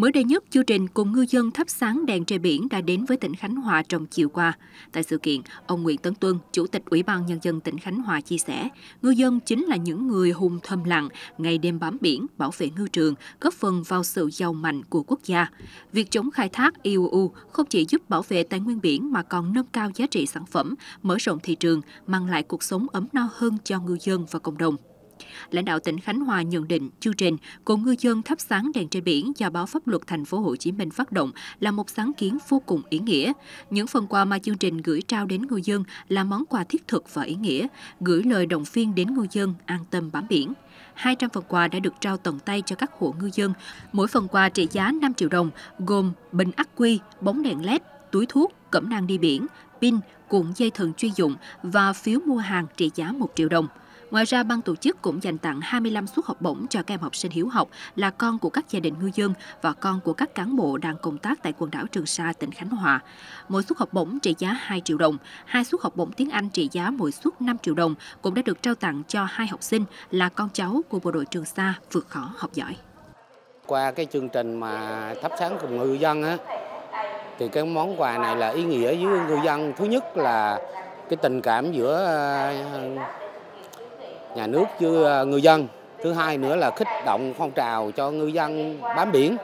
Mới đây nhất, chương trình cùng ngư dân thắp sáng đèn trời biển đã đến với tỉnh Khánh Hòa trong chiều qua. Tại sự kiện, ông Nguyễn Tấn Tuân, Chủ tịch Ủy ban Nhân dân tỉnh Khánh Hòa chia sẻ, ngư dân chính là những người hùng thầm lặng, ngày đêm bám biển, bảo vệ ngư trường, góp phần vào sự giàu mạnh của quốc gia. Việc chống khai thác IUU e không chỉ giúp bảo vệ tài nguyên biển mà còn nâng cao giá trị sản phẩm, mở rộng thị trường, mang lại cuộc sống ấm no hơn cho ngư dân và cộng đồng. Lãnh đạo tỉnh Khánh Hòa nhận định chương trình cùng ngư dân thắp sáng đèn trên biển do báo pháp luật thành phố Hồ Chí Minh phát động là một sáng kiến vô cùng ý nghĩa. Những phần quà mà chương trình gửi trao đến ngư dân là món quà thiết thực và ý nghĩa, gửi lời động viên đến ngư dân an tâm bám biển. 200 phần quà đã được trao tận tay cho các hộ ngư dân. Mỗi phần quà trị giá 5 triệu đồng, gồm bình ắc quy, bóng đèn LED, túi thuốc, cẩm nang đi biển, pin, cuộn dây thần chuyên dụng và phiếu mua hàng trị giá 1 triệu đồng. Ngoài ra, ban tổ chức cũng dành tặng 25 suất học bổng cho các em học sinh hiếu học là con của các gia đình ngư dân và con của các cán bộ đang công tác tại quần đảo Trường Sa, tỉnh Khánh Hòa. Mỗi suất học bổng trị giá 2 triệu đồng, hai suất học bổng tiếng Anh trị giá mỗi suất 5 triệu đồng cũng đã được trao tặng cho hai học sinh là con cháu của bộ đội Trường Sa vượt khó học giỏi. Qua cái chương trình mà thắp sáng cùng ngư dân á, thì cái món quà này là ý nghĩa với ngư dân. Thứ nhất là cái tình cảm giữa nhà nước với ờ, người dân thứ hai nữa là kích động phong trào cho ngư dân bám biển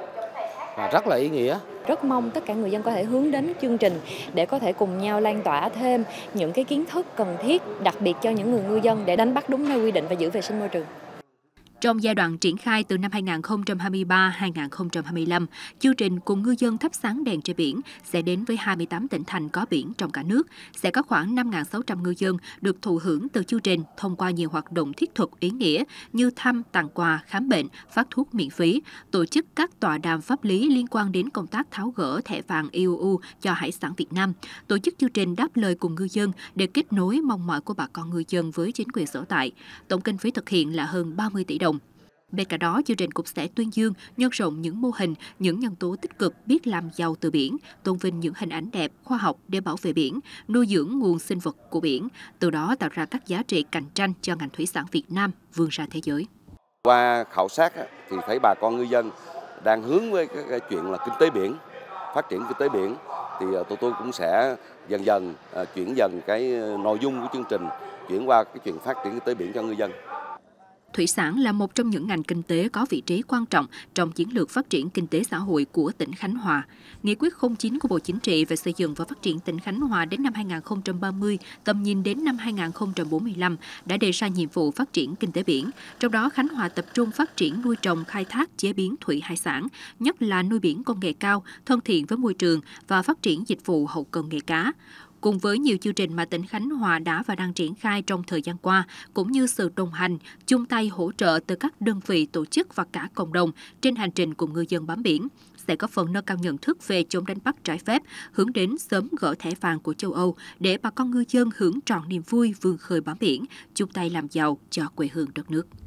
và rất là ý nghĩa rất mong tất cả người dân có thể hướng đến chương trình để có thể cùng nhau lan tỏa thêm những cái kiến thức cần thiết đặc biệt cho những người ngư dân để đánh bắt đúng nơi quy định và giữ vệ sinh môi trường trong giai đoạn triển khai từ năm 2023-2025, chương trình cùng ngư dân thắp sáng đèn trên biển sẽ đến với 28 tỉnh thành có biển trong cả nước. Sẽ có khoảng 5.600 ngư dân được thụ hưởng từ chương trình thông qua nhiều hoạt động thiết thực ý nghĩa như thăm, tặng quà, khám bệnh, phát thuốc miễn phí, tổ chức các tọa đàm pháp lý liên quan đến công tác tháo gỡ thẻ vàng IUU e cho hải sản Việt Nam, tổ chức chương trình đáp lời cùng ngư dân để kết nối mong mỏi của bà con ngư dân với chính quyền sở tại. Tổng kinh phí thực hiện là hơn 30 tỷ đồng Bên cạnh đó, chương trình cũng sẽ tuyên dương, nhân rộng những mô hình, những nhân tố tích cực biết làm giàu từ biển, tôn vinh những hình ảnh đẹp, khoa học để bảo vệ biển, nuôi dưỡng nguồn sinh vật của biển, từ đó tạo ra các giá trị cạnh tranh cho ngành thủy sản Việt Nam vươn ra thế giới. Qua khảo sát thì thấy bà con ngư dân đang hướng với cái chuyện là kinh tế biển, phát triển kinh tế biển thì ờ, tụi tôi cũng sẽ dần dần ờ, chuyển dần cái ờ, nội dung của chương trình chuyển qua cái chuyện phát triển kinh tế biển cho ngư dân thủy sản là một trong những ngành kinh tế có vị trí quan trọng trong chiến lược phát triển kinh tế xã hội của tỉnh Khánh Hòa. Nghị quyết 09 của Bộ Chính trị về xây dựng và phát triển tỉnh Khánh Hòa đến năm 2030, tầm nhìn đến năm 2045 đã đề ra nhiệm vụ phát triển kinh tế biển, trong đó Khánh Hòa tập trung phát triển nuôi trồng, khai thác, chế biến thủy hải sản, nhất là nuôi biển công nghệ cao, thân thiện với môi trường và phát triển dịch vụ hậu cần nghề cá. Cùng với nhiều chương trình mà tỉnh Khánh Hòa đã và đang triển khai trong thời gian qua, cũng như sự đồng hành, chung tay hỗ trợ từ các đơn vị, tổ chức và cả cộng đồng trên hành trình cùng ngư dân bám biển, sẽ có phần nâng cao nhận thức về chống đánh bắt trái phép, hướng đến sớm gỡ thẻ vàng của châu Âu để bà con ngư dân hưởng trọn niềm vui vươn khơi bám biển, chung tay làm giàu cho quê hương đất nước.